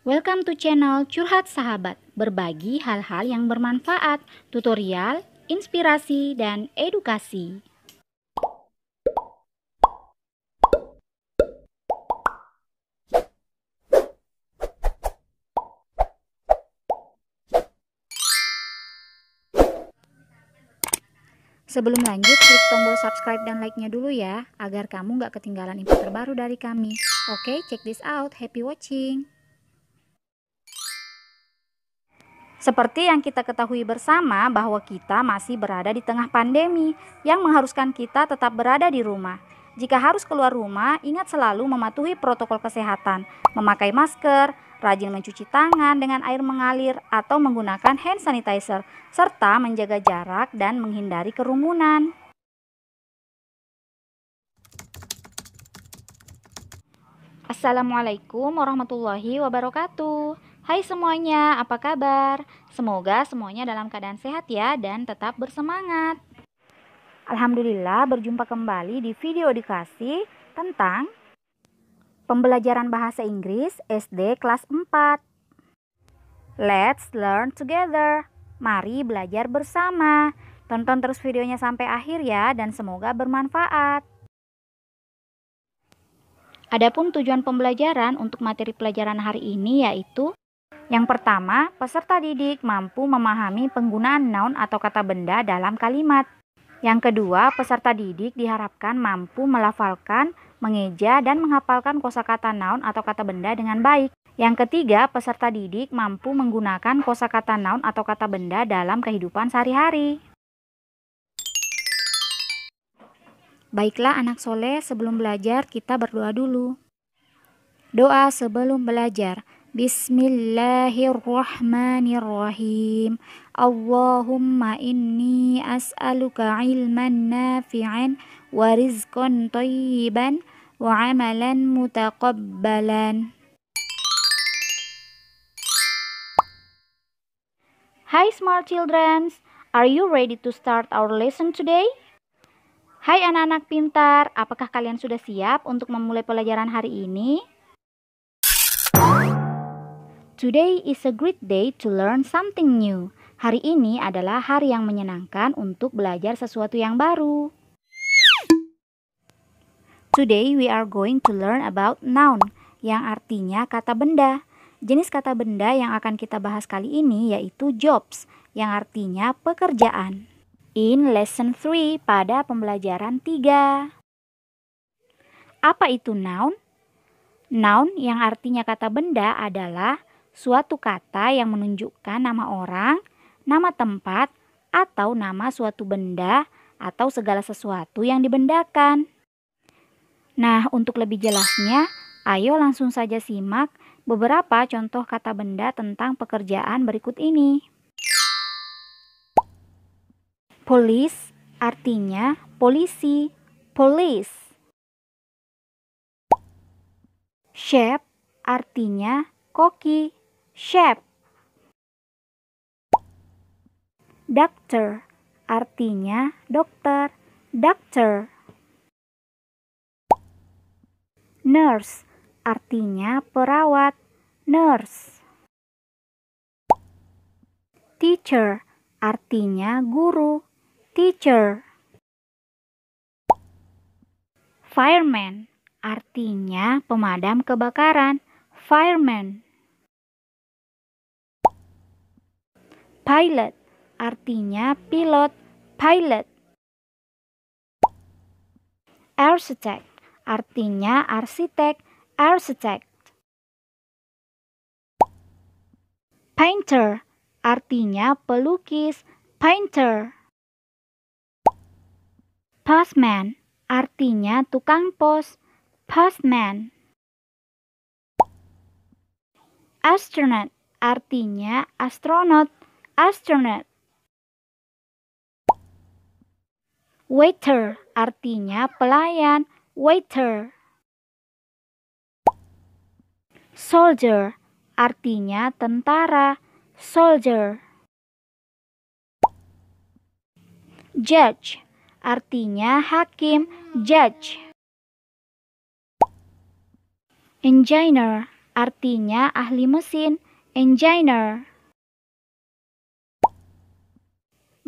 Welcome to channel Curhat Sahabat, berbagi hal-hal yang bermanfaat, tutorial, inspirasi, dan edukasi. Sebelum lanjut, klik tombol subscribe dan like-nya dulu ya, agar kamu nggak ketinggalan info terbaru dari kami. Oke, okay, check this out. Happy watching! Seperti yang kita ketahui bersama bahwa kita masih berada di tengah pandemi yang mengharuskan kita tetap berada di rumah. Jika harus keluar rumah, ingat selalu mematuhi protokol kesehatan, memakai masker, rajin mencuci tangan dengan air mengalir atau menggunakan hand sanitizer, serta menjaga jarak dan menghindari kerumunan. Assalamualaikum warahmatullahi wabarakatuh. Hai semuanya, apa kabar? Semoga semuanya dalam keadaan sehat ya dan tetap bersemangat. Alhamdulillah berjumpa kembali di video dikasih tentang pembelajaran bahasa Inggris SD kelas 4. Let's learn together. Mari belajar bersama. Tonton terus videonya sampai akhir ya dan semoga bermanfaat. Adapun tujuan pembelajaran untuk materi pelajaran hari ini yaitu yang pertama, peserta didik mampu memahami penggunaan noun atau kata benda dalam kalimat. Yang kedua, peserta didik diharapkan mampu melafalkan, mengeja, dan menghafalkan kosakata noun atau kata benda dengan baik. Yang ketiga, peserta didik mampu menggunakan kosakata noun atau kata benda dalam kehidupan sehari-hari. Baiklah anak soleh, sebelum belajar kita berdoa dulu. Doa sebelum belajar. Bismillahirrahmanirrahim. Allahumma inni as'aluka ilman nafi'an wa rizqan thayyiban wa amalan mutaqabbalan. Hi smart children, are you ready to start our lesson today? Hai anak-anak pintar, apakah kalian sudah siap untuk memulai pelajaran hari ini? Today is a great day to learn something new. Hari ini adalah hari yang menyenangkan untuk belajar sesuatu yang baru. Today we are going to learn about noun, yang artinya kata benda. Jenis kata benda yang akan kita bahas kali ini yaitu jobs, yang artinya pekerjaan. In lesson 3 pada pembelajaran 3. Apa itu noun? Noun yang artinya kata benda adalah suatu kata yang menunjukkan nama orang, nama tempat, atau nama suatu benda atau segala sesuatu yang dibendakan. Nah, untuk lebih jelasnya, ayo langsung saja simak beberapa contoh kata benda tentang pekerjaan berikut ini. Polis artinya polisi, polis. Chef artinya koki. Chef, Doctor artinya dokter, doctor. Nurse artinya perawat, nurse. Teacher artinya guru, teacher. Fireman artinya pemadam kebakaran, fireman. pilot, artinya pilot, pilot. Architect, artinya arsitek, architect. Painter, artinya pelukis, painter. Postman, artinya tukang pos, postman. Astronaut, artinya astronot, Astronaut. Waiter artinya pelayan, waiter. Soldier artinya tentara, soldier. Judge artinya hakim, judge. Engineer artinya ahli mesin, engineer.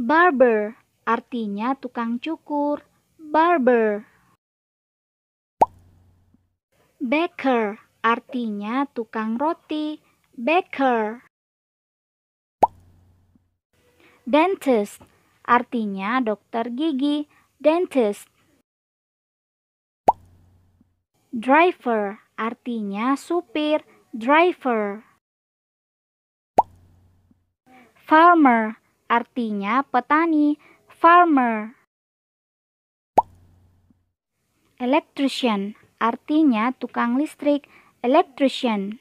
Barber artinya tukang cukur. Barber. Baker artinya tukang roti. Baker. Dentist artinya dokter gigi. Dentist. Driver artinya supir. Driver. Farmer artinya petani, farmer. Electrician artinya tukang listrik, electrician.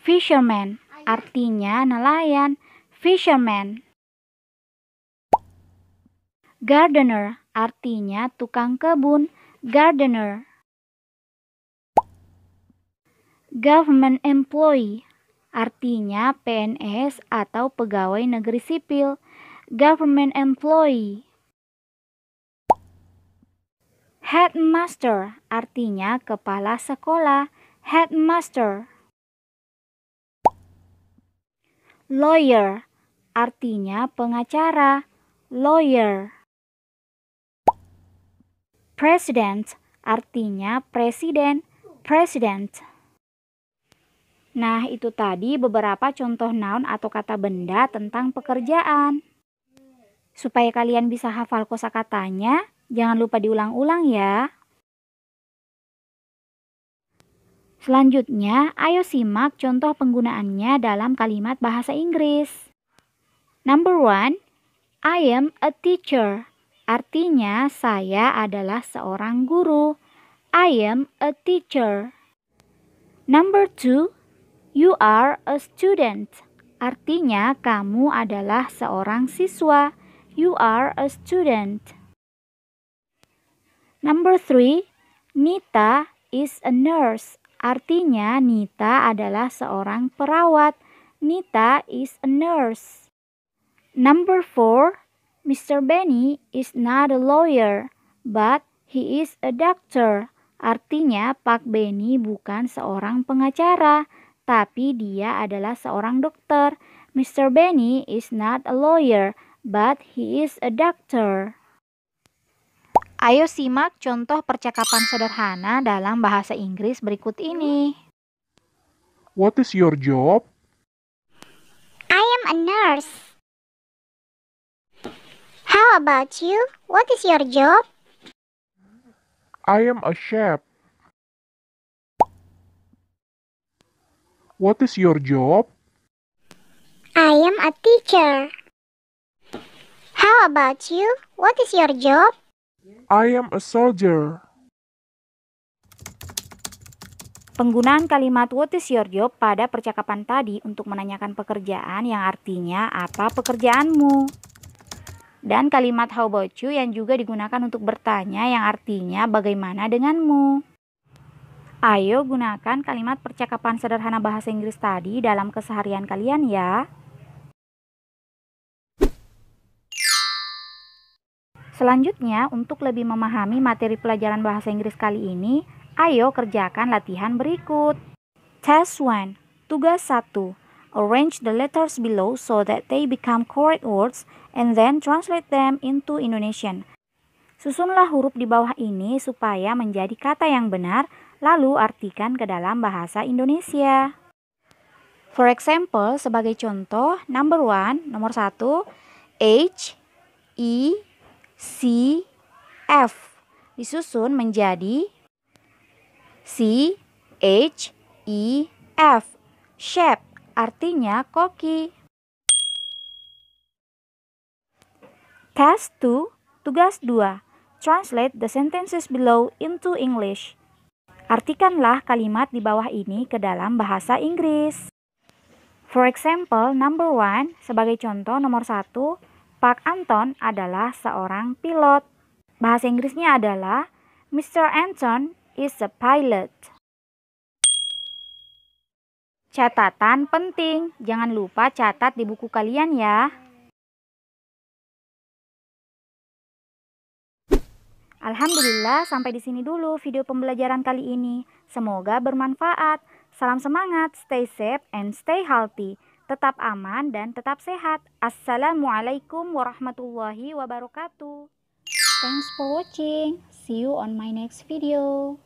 Fisherman artinya nelayan, fisherman. Gardener artinya tukang kebun, gardener. Government employee artinya PNS atau pegawai negeri sipil, government employee. Headmaster artinya kepala sekolah, headmaster. Lawyer artinya pengacara, lawyer. President artinya presiden, president. Nah, itu tadi beberapa contoh noun atau kata benda tentang pekerjaan. Supaya kalian bisa hafal kosakatanya, jangan lupa diulang-ulang ya. Selanjutnya, ayo simak contoh penggunaannya dalam kalimat bahasa Inggris. Number one, I am a teacher. Artinya, saya adalah seorang guru. I am a teacher. Number two, You are a student. Artinya kamu adalah seorang siswa. You are a student. Number three, Nita is a nurse. Artinya Nita adalah seorang perawat. Nita is a nurse. Number four, Mr. Benny is not a lawyer, but he is a doctor. Artinya Pak Benny bukan seorang pengacara, tapi dia adalah seorang dokter. Mr. Benny is not a lawyer, but he is a doctor. Ayo simak contoh percakapan sederhana dalam bahasa Inggris berikut ini. What is your job? I am a nurse. How about you? What is your job? I am a chef. What is your job? I am a teacher. How about you? What is your job? I am a soldier. Penggunaan kalimat what is your job pada percakapan tadi untuk menanyakan pekerjaan yang artinya apa pekerjaanmu. Dan kalimat how about you yang juga digunakan untuk bertanya yang artinya bagaimana denganmu. Ayo gunakan kalimat percakapan sederhana bahasa Inggris tadi dalam keseharian kalian ya. Selanjutnya, untuk lebih memahami materi pelajaran bahasa Inggris kali ini, ayo kerjakan latihan berikut. Test 1. Tugas 1. Arrange the letters below so that they become correct words and then translate them into Indonesian. Susunlah huruf di bawah ini supaya menjadi kata yang benar lalu artikan ke dalam bahasa Indonesia. For example, sebagai contoh, number one, nomor satu, H, E, C, F disusun menjadi C, H, E, F. Shape artinya koki. Task 2, tugas 2. Translate the sentences below into English. Artikanlah kalimat di bawah ini ke dalam bahasa Inggris. For example, number one, sebagai contoh nomor satu, Pak Anton adalah seorang pilot. Bahasa Inggrisnya adalah Mr. Anton is a pilot. Catatan penting, jangan lupa catat di buku kalian ya. Alhamdulillah sampai di sini dulu video pembelajaran kali ini. Semoga bermanfaat. Salam semangat, stay safe and stay healthy. Tetap aman dan tetap sehat. Assalamualaikum warahmatullahi wabarakatuh. Thanks for watching. See you on my next video.